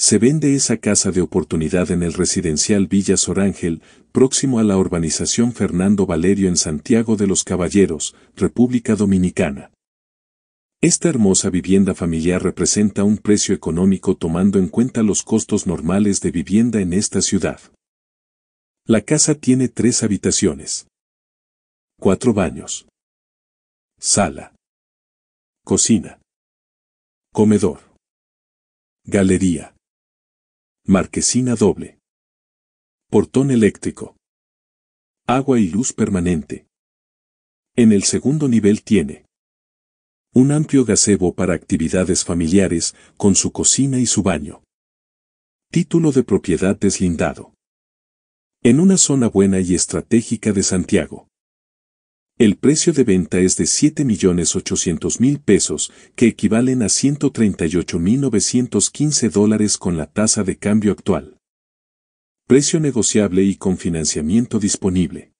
Se vende esa casa de oportunidad en el residencial Villa Sorángel, próximo a la urbanización Fernando Valerio en Santiago de los Caballeros, República Dominicana. Esta hermosa vivienda familiar representa un precio económico tomando en cuenta los costos normales de vivienda en esta ciudad. La casa tiene tres habitaciones. Cuatro baños. Sala. Cocina. Comedor. Galería. Marquesina doble. Portón eléctrico. Agua y luz permanente. En el segundo nivel tiene un amplio gazebo para actividades familiares con su cocina y su baño. Título de propiedad deslindado. En una zona buena y estratégica de Santiago. El precio de venta es de 7.800.000 pesos, que equivalen a 138.915 dólares con la tasa de cambio actual. Precio negociable y con financiamiento disponible.